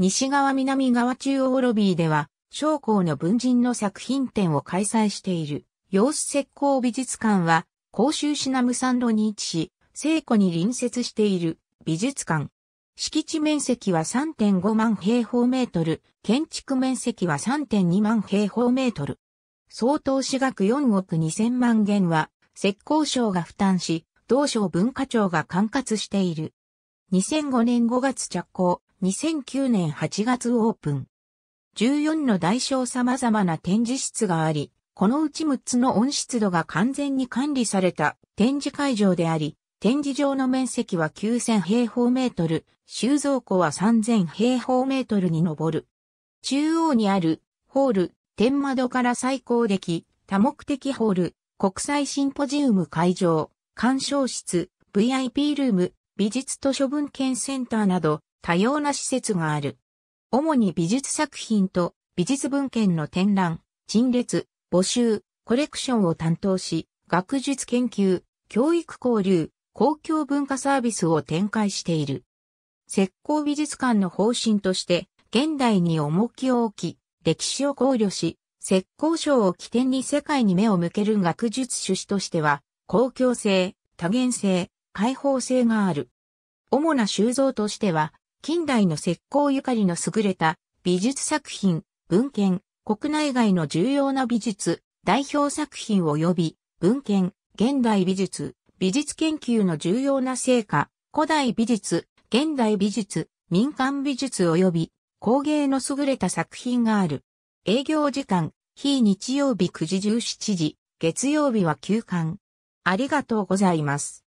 西側南側中央ロビーでは、将校の文人の作品展を開催している、洋子石膏美術館は、甲州市南三路に位置し、聖湖に隣接している美術館。敷地面積は3.5万平方メートル、建築面積は3.2万平方メートル。総投資額4億2000万元は、石膏省が負担し、同省文化庁が管轄している。2005年5月着工、2009年8月オープン。14の大小様々な展示室があり、このうち6つの温湿度が完全に管理された展示会場であり、展示場の面積は9000平方メートル、収蔵庫は3000平方メートルに上る。中央にあるホール、天窓から最高歴、多目的ホール、国際シンポジウム会場、鑑賞室、VIP ルーム、美術図書文献センターなど、多様な施設がある。主に美術作品と美術文献の展覧、陳列、募集、コレクションを担当し、学術研究、教育交流、公共文化サービスを展開している。石膏美術館の方針として、現代に重きを置き、歴史を考慮し、石膏賞を起点に世界に目を向ける学術趣旨としては、公共性、多元性、開放性がある。主な収蔵としては、近代の石膏ゆかりの優れた美術作品、文献、国内外の重要な美術、代表作品及び文献、現代美術、美術研究の重要な成果、古代美術、現代美術、民間美術及び工芸の優れた作品がある。営業時間、非日曜日9時17時、月曜日は休館。ありがとうございます。